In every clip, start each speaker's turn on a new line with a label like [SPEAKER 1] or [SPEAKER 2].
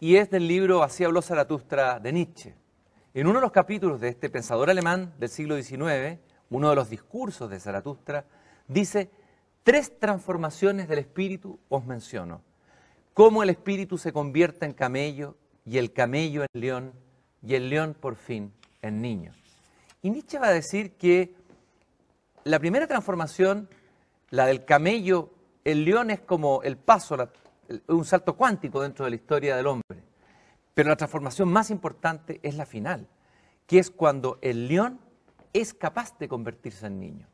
[SPEAKER 1] y es del libro Así habló Zaratustra de Nietzsche. En uno de los capítulos de este pensador alemán del siglo XIX, uno de los discursos de Zaratustra, dice, tres transformaciones del espíritu os menciono. Cómo el espíritu se convierte en camello y el camello en león y el león por fin en niño. Y Nietzsche va a decir que la primera transformación, la del camello, el león es como el paso, la un salto cuántico dentro de la historia del hombre. Pero la transformación más importante es la final, que es cuando el león es capaz de convertirse en niño.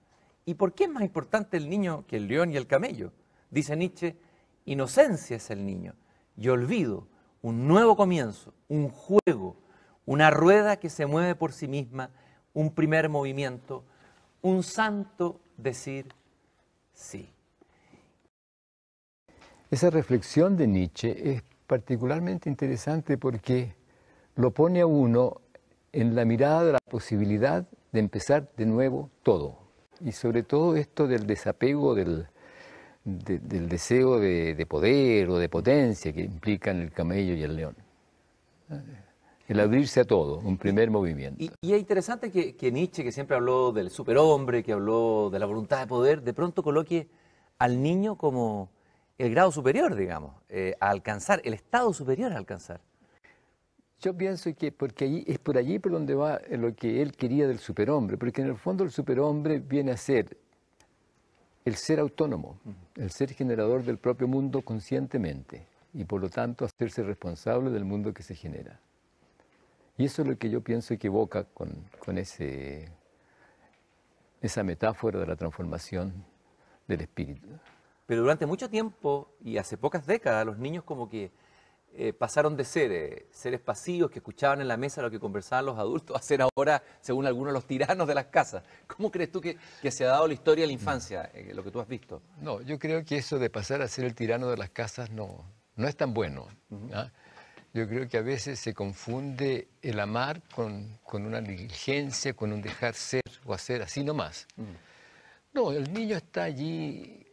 [SPEAKER 1] ¿Y por qué es más importante el niño que el león y el camello? Dice Nietzsche, inocencia es el niño y olvido, un nuevo comienzo, un juego, una rueda que se mueve por sí misma, un primer movimiento, un santo decir sí.
[SPEAKER 2] Esa reflexión de Nietzsche es particularmente interesante porque lo pone a uno en la mirada de la posibilidad de empezar de nuevo todo. Y sobre todo esto del desapego del, deseo de, poder o de potencia que implican el camello y el león. El abrirse a todo, un primer movimiento.
[SPEAKER 1] Y, es interesante que, Nietzsche, que siempre habló del superhombre, que habló de la voluntad de poder, de pronto coloque al niño como, el grado superior, digamos, eh, a alcanzar, el estado superior a alcanzar. Yo pienso que porque ahí es por allí por donde va lo
[SPEAKER 2] que él quería del superhombre, porque en el fondo el superhombre viene a ser el ser autónomo, el ser generador del propio mundo conscientemente y por lo tanto hacerse responsable del mundo que se genera. Y eso es lo que yo pienso que evoca con, ese, esa metáfora de la transformación del espíritu.
[SPEAKER 1] Pero durante mucho tiempo y hace pocas décadas los niños como que eh, pasaron de ser eh, seres pasivos que escuchaban en la mesa lo que conversaban los adultos a ser ahora, según algunos, los tiranos de las casas. ¿Cómo crees tú que, se ha dado la historia de la mm. infancia, eh, lo que tú has visto?
[SPEAKER 2] No, yo creo que eso de pasar a ser el tirano de las casas no, no es tan bueno. ¿ah? Yo creo que a veces se confunde el amar con, una diligencia, con un dejar ser o hacer así nomás. Mm. No, el niño está allí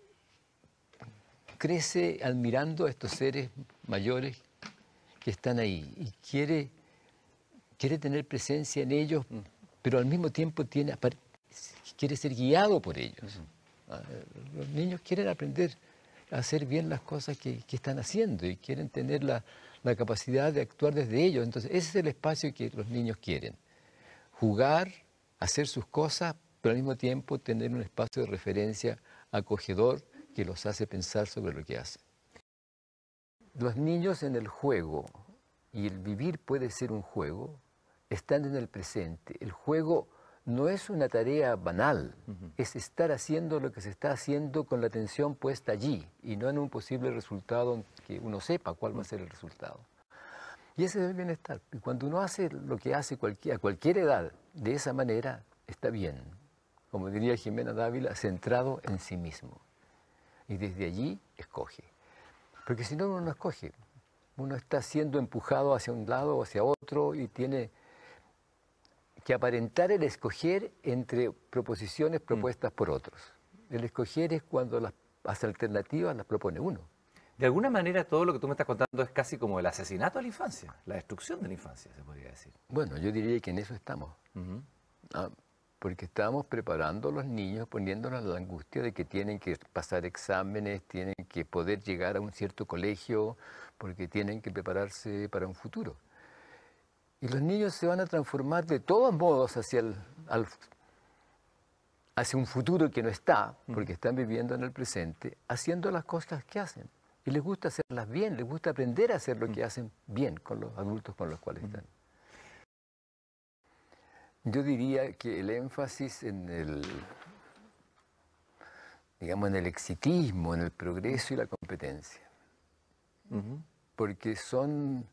[SPEAKER 2] crece admirando a estos seres mayores que están ahí y quiere, quiere tener presencia en ellos, mm. pero al mismo tiempo tiene, quiere ser guiado por ellos. Ah, los niños quieren aprender a hacer bien las cosas que, están haciendo y quieren tener la capacidad de actuar desde ellos. Entonces, ese es el espacio que los niños quieren. Jugar, hacer sus cosas, pero al mismo tiempo tener un espacio de referencia acogedor que los hace pensar sobre lo que hacen. Los niños en el juego, y el vivir puede ser un juego, estando en el presente. El juego no es una tarea banal, es estar haciendo lo que se está haciendo con la atención puesta allí y no en un posible resultado que uno sepa cuál va a mm. ser el resultado. Y ese es el bienestar. Y cuando uno hace lo que hace a cualquier edad de esa manera, está bien. Como diría Jimena Dávila, centrado en sí mismo y desde allí escoge. Porque si no, uno no escoge. Uno está siendo empujado hacia un lado o hacia otro y tiene que aparentar el escoger entre proposiciones propuestas mm. por otros. El escoger es cuando las, alternativas las propone uno.
[SPEAKER 1] De alguna manera todo lo que tú me estás contando es casi como el asesinato a la infancia, la destrucción de la infancia, se podría decir.
[SPEAKER 2] Bueno, yo diría que en eso estamos porque estamos preparando a los niños, poniéndonos la angustia de que tienen que pasar exámenes, tienen que poder llegar a un cierto colegio, porque tienen que prepararse para un futuro. Y los niños se van a transformar de todos modos hacia, el, al, hacia un futuro que no está, mm. porque están viviendo en el presente, haciendo las cosas que hacen. Y les gusta hacerlas bien, les gusta aprender a hacer lo mm. que hacen bien con los adultos con los cuales mm. están. Yo diría que el énfasis en el, digamos, en el exitismo, en el progreso y la competencia. Porque son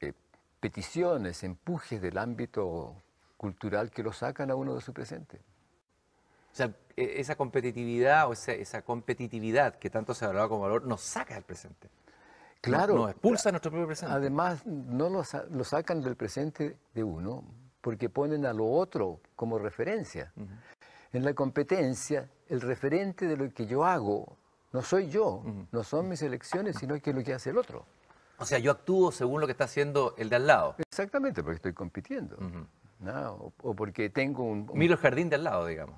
[SPEAKER 2] eh, peticiones, empujes del ámbito cultural que lo sacan a uno de su presente.
[SPEAKER 1] O sea, e-, esa competitividad o esa competitividad que tanto se hablado como valor nos saca del presente. Claro. Nos,
[SPEAKER 2] expulsa nuestro propio presente. Además, no lo sacan del presente de uno, porque ponen a lo otro como referencia. En la competencia, el referente de lo que yo hago no soy yo, no son mis elecciones, sino que es lo que hace el otro.
[SPEAKER 1] O sea, yo actúo según lo que está haciendo el de al lado. Exactamente, porque estoy compitiendo. o, porque tengo un, Miro el jardín de al lado, digamos.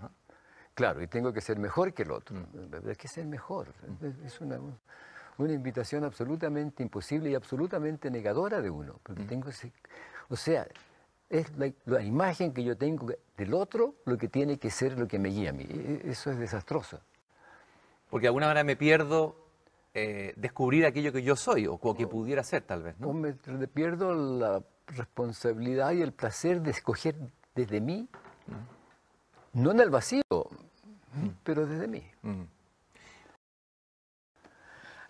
[SPEAKER 1] Claro, y tengo que ser mejor que el otro.
[SPEAKER 2] La que ser mejor es una invitación absolutamente imposible y absolutamente negadora de uno. Porque tengo ese, o sea, es la, imagen que yo tengo del otro lo que tiene que ser lo que me guía a mí. E, e, eso es desastroso.
[SPEAKER 1] Porque de alguna manera me pierdo eh, descubrir aquello que yo soy o, que pudiera ser tal vez. ¿no?
[SPEAKER 2] me pierdo la responsabilidad y el placer de escoger desde mí, mm. no en el vacío, mm. pero desde mí. hay mm.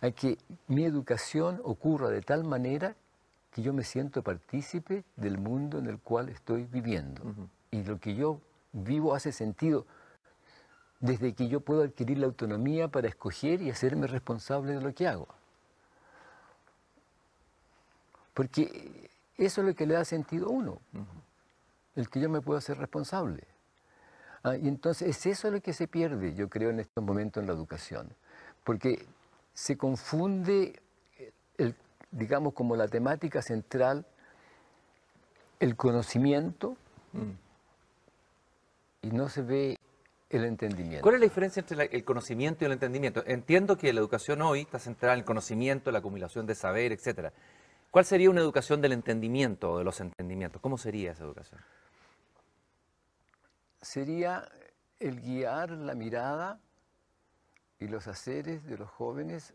[SPEAKER 2] A que mi educación ocurra de tal manera que yo me siento partícipe del mundo en el cual estoy viviendo. Y lo que yo vivo hace sentido desde que yo puedo adquirir la autonomía para escoger y hacerme responsable de lo que hago. Porque eso es lo que le da sentido a uno, el que yo me puedo hacer responsable. Ah, y entonces es eso lo que se pierde, yo creo, en estos momentos en la educación. Porque se confunde el digamos, como la temática central el conocimiento y no se ve el entendimiento. ¿Cuál
[SPEAKER 1] es la diferencia entre el conocimiento y el entendimiento? Entiendo que la educación hoy está centrada en el conocimiento, la acumulación de saber, etc. ¿Cuál sería una educación del entendimiento o de los entendimientos? ¿Cómo sería esa educación?
[SPEAKER 2] Sería el guiar la mirada y los haceres de los jóvenes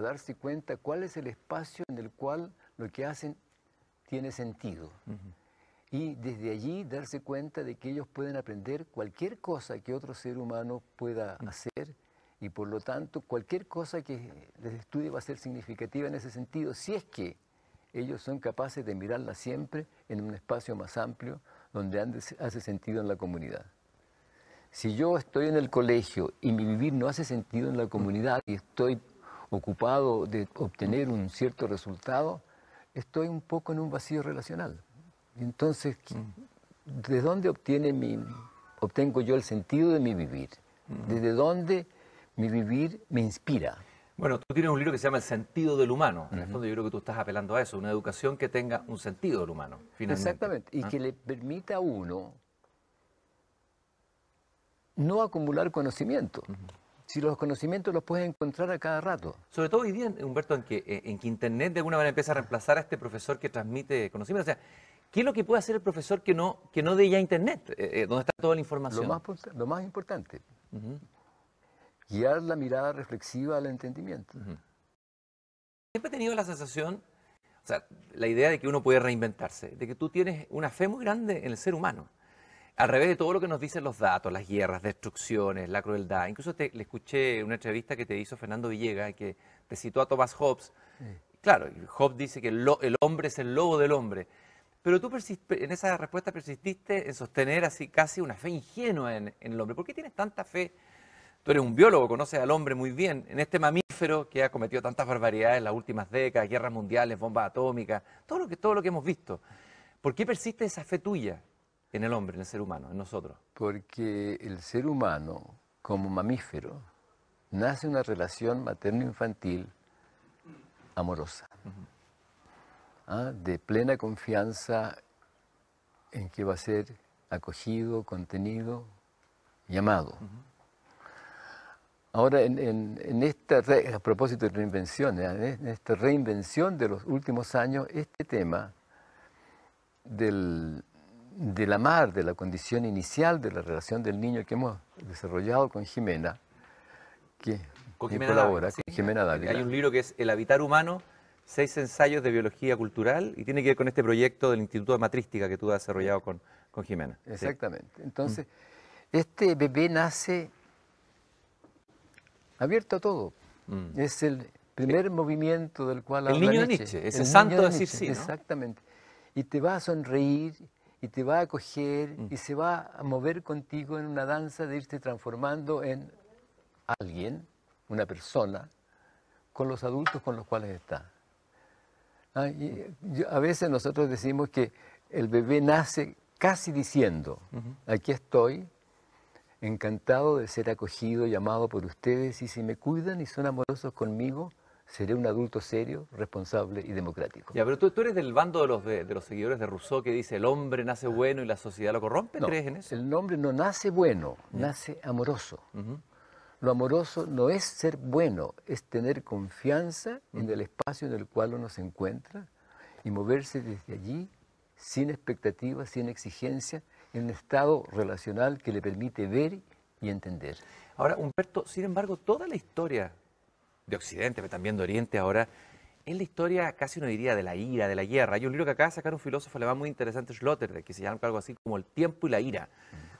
[SPEAKER 2] darse cuenta cuál es el espacio en el cual lo que hacen tiene sentido. Y desde allí darse cuenta de que ellos pueden aprender cualquier cosa que otro ser humano pueda hacer y por lo tanto cualquier cosa que les estudie va a ser significativa en ese sentido, si es que ellos son capaces de mirarla siempre en un espacio más amplio donde hace sentido en la comunidad. Si yo estoy en el colegio y mi vivir no hace sentido en la comunidad y estoy ocupado de obtener un cierto resultado, estoy un poco en un vacío relacional. Entonces, mm. ¿de dónde obtiene mi, obtengo yo el sentido de mi vivir? Mm. ¿Desde dónde mi vivir me inspira?
[SPEAKER 1] Bueno, tú tienes un libro que se llama El sentido del humano. En el fondo yo creo que tú estás apelando a eso, una educación que tenga un sentido del humano, Exactamente, y ah. que le permita a uno
[SPEAKER 2] no acumular conocimiento si los conocimientos los puedes encontrar a cada rato.
[SPEAKER 1] Sobre todo hoy día, Humberto, en que, eh, en que Internet de alguna manera empieza a reemplazar a este profesor que transmite conocimientos. O sea, ¿qué es lo que puede hacer el profesor que no, que no dé ya Internet, eh, eh, donde está toda la información? Lo más, importante, guiar
[SPEAKER 2] la mirada reflexiva al entendimiento.
[SPEAKER 1] Siempre he tenido la sensación, o sea, la idea de que uno puede reinventarse, de que tú tienes una fe muy grande en el ser humano al revés de todo lo que nos dicen los datos, las guerras, destrucciones, la crueldad. Incluso le escuché una entrevista que te hizo Fernando Villega, que te citó a Thomas Hobbes. Claro, Hobbes dice que el, hombre es el lobo del hombre. Pero tú en esa respuesta persististe en sostener así casi una fe ingenua en, el hombre. ¿Por qué tienes tanta fe? Tú eres un biólogo, conoces al hombre muy bien, en este mamífero que ha cometido tantas barbaridades en las últimas décadas, guerras mundiales, bombas atómicas, todo lo que, todo lo que hemos visto. ¿Por qué persiste esa fe tuya? en el hombre, en el ser humano, en nosotros? Porque el ser humano, como mamífero,
[SPEAKER 2] nace una relación materno-infantil amorosa, ¿ah? de plena confianza en que va a ser acogido, contenido y amado. Ahora, en, esta a propósito de reinvenciones, ¿ah? en esta reinvención de los últimos años, este tema del de la mar, de la condición inicial de la relación del niño que hemos desarrollado con Jimena, que colabora, Jimena
[SPEAKER 1] Dávila. Hay un libro que es El Habitar Humano, seis ensayos de biología cultural, y tiene que ver con este proyecto del Instituto de Matrística que tú has desarrollado con, Jimena. Exactamente.
[SPEAKER 2] Entonces, este bebé nace abierto a todo. Mm. Es el primer eh, movimiento del cual el niño Nietzsche. Es el, santo de decir sí, Exactamente. Y te va a sonreír y te va a acoger mm. y se va a mover contigo en una danza de irte transformando en alguien, una persona, con los adultos con los cuales está. Ah, a veces nosotros decimos que el bebé nace casi diciendo, aquí estoy, encantado de ser acogido, llamado por ustedes, y si me cuidan y son amorosos conmigo, seré un adulto serio, responsable y democrático.
[SPEAKER 1] Ya, pero tú, eres del bando de los, de, los seguidores de Rousseau que dice el hombre nace ah. bueno y la sociedad lo corrompe, ¿crees
[SPEAKER 2] en El hombre no nace bueno, nace amoroso. Lo amoroso no es ser bueno, es tener confianza en el espacio en el cual uno se encuentra y moverse desde allí sin expectativas, sin exigencia, en un
[SPEAKER 1] estado relacional que le permite ver y entender. Ahora, Humberto, sin embargo, toda la historia de Occidente, pero también de Oriente ahora, es la historia, casi uno diría, de la ira, de la guerra. Hay un libro que acaba de sacar un filósofo alemán muy interesante, Schlotter, que se llama algo así como El tiempo y la ira,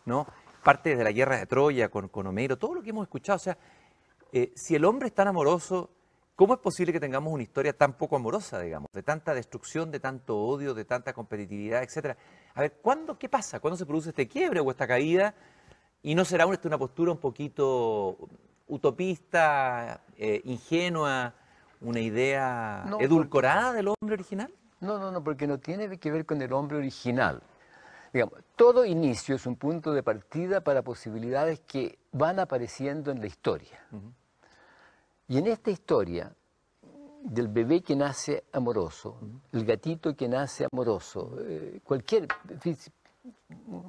[SPEAKER 1] ¿no? Parte de la guerra de Troya con, Homero, todo lo que hemos escuchado. O sea, eh, si el hombre es tan amoroso, ¿cómo es posible que tengamos una historia tan poco amorosa, digamos? De tanta destrucción, de tanto odio, de tanta competitividad, etcétera. A ver, ¿cuándo, ¿qué pasa? ¿Cuándo se produce este quiebre o esta caída? Y no será una postura un poquito utopista, eh, ingenua, una idea edulcorada del hombre original? No, no, no, porque no tiene que ver con el hombre original. Digamos, todo inicio
[SPEAKER 2] es un punto de partida para posibilidades que van apareciendo en la historia. Y en esta historia del bebé que nace amoroso, el gatito que nace amoroso, eh, cualquier,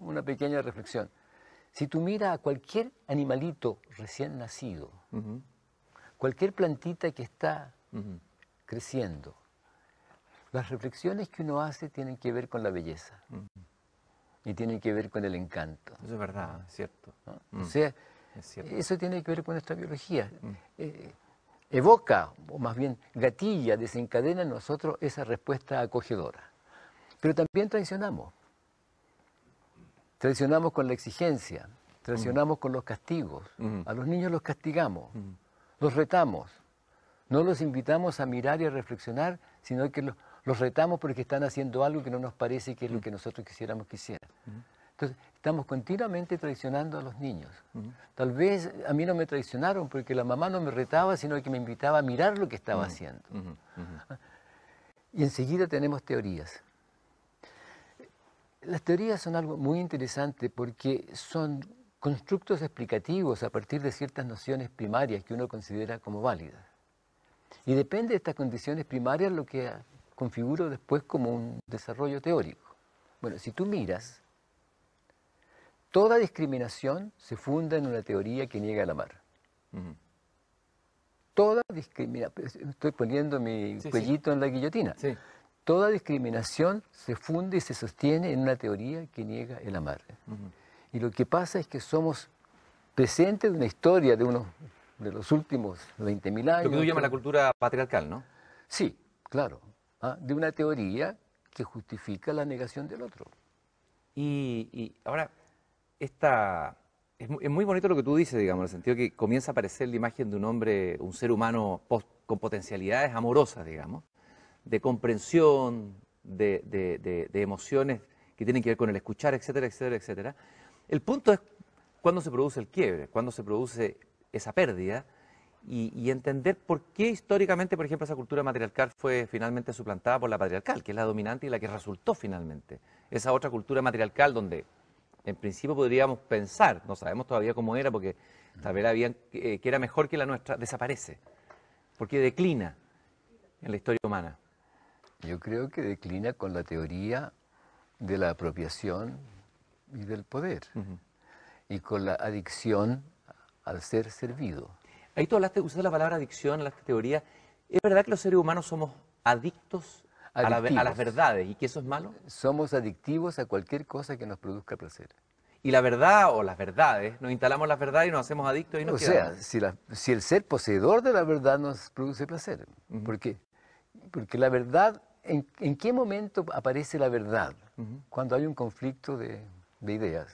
[SPEAKER 2] una pequeña reflexión, si tú miras a cualquier animalito recién nacido, cualquier plantita que está creciendo, las reflexiones que uno hace tienen que ver con la belleza y tienen que ver con el encanto. Eso es verdad, cierto. O sea, eso tiene que ver con nuestra biología. Eh, evoca, o más bien gatilla, desencadena en nosotros esa respuesta acogedora. Pero también traicionamos. Traicionamos con la exigencia, traicionamos con los castigos. A los niños los castigamos, los retamos. No los invitamos a mirar y a reflexionar, sino que los, los retamos porque están haciendo algo que no nos parece que es lo que nosotros quisiéramos que hicieran. Entonces, estamos continuamente traicionando a los niños. Tal vez a mí no me traicionaron porque la mamá no me retaba, sino que me invitaba a mirar lo que estaba haciendo. Y enseguida tenemos teorías. Las teorías son algo muy interesante porque son constructos explicativos a partir de ciertas nociones primarias que uno considera como válidas. Y depende de estas condiciones primarias lo que configuro después como un desarrollo teórico. Bueno, si tú miras, toda discriminación se funda en una teoría que niega el amar. Toda discriminación, estoy poniendo mi cuellito en la guillotina. Sí. Toda discriminación se funde y se sostiene en una teoría que niega el amar. Y lo que pasa es que somos presentes de una historia de de los últimos 20.000 años. Lo que tú llamas la
[SPEAKER 1] cultura patriarcal, ¿no?
[SPEAKER 2] Sí, claro. ¿ah? De
[SPEAKER 1] una teoría que justifica la negación del otro. Y, ahora, esta, es, muy bonito lo que tú dices, digamos, en el sentido que comienza a aparecer la imagen de un hombre, un ser humano con potencialidades amorosas, digamos de comprensión, de, emociones que tienen que ver con el escuchar, etcétera, etcétera, etcétera. El punto es cuándo se produce el quiebre, cuándo se produce esa pérdida y, entender por qué históricamente, por ejemplo, esa cultura matriarcal fue finalmente suplantada por la patriarcal, que es la dominante y la que resultó finalmente. Esa otra cultura matriarcal donde en principio podríamos pensar, no sabemos todavía cómo era porque tal vez habían, eh, que era mejor que la nuestra, desaparece, porque declina en la historia humana.
[SPEAKER 2] Yo creo que declina con la teoría de la apropiación y del
[SPEAKER 1] poder, y con la adicción al ser servido. Ahí tú hablaste, usaste la palabra adicción, la teoría. ¿Es verdad que los seres humanos somos adictos a, a, las verdades y que eso es malo?
[SPEAKER 2] Somos adictivos a cualquier cosa que nos produzca placer.
[SPEAKER 1] Y la verdad o las verdades, nos instalamos la verdad y nos hacemos adictos y nos O sea,
[SPEAKER 2] si, el ser poseedor de la verdad nos produce placer, ¿por qué? Porque la verdad ¿en, qué momento aparece la verdad? Cuando hay un conflicto de, ideas.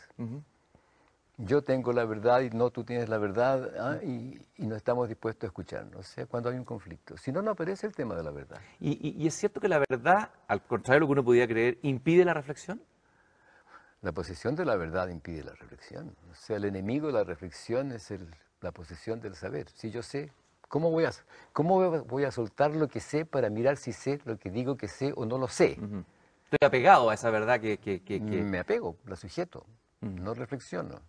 [SPEAKER 2] Yo tengo la verdad y no tú tienes la verdad ¿ah? y, no estamos dispuestos a escucharnos. O sea, cuando hay un conflicto. Si no, no aparece el tema de la
[SPEAKER 1] verdad. ¿Y, es cierto que la verdad, al contrario de lo que uno podía creer, impide la reflexión? La posesión de la
[SPEAKER 2] verdad impide la reflexión. O sea, el enemigo de la reflexión es la posesión del saber. Si yo sé, ¿Cómo voy, a, ¿Cómo voy a soltar lo que sé para mirar si sé lo que digo que sé o no lo sé? Estoy
[SPEAKER 1] apegado a esa verdad que... Me apego, la sujeto,
[SPEAKER 2] no reflexiono.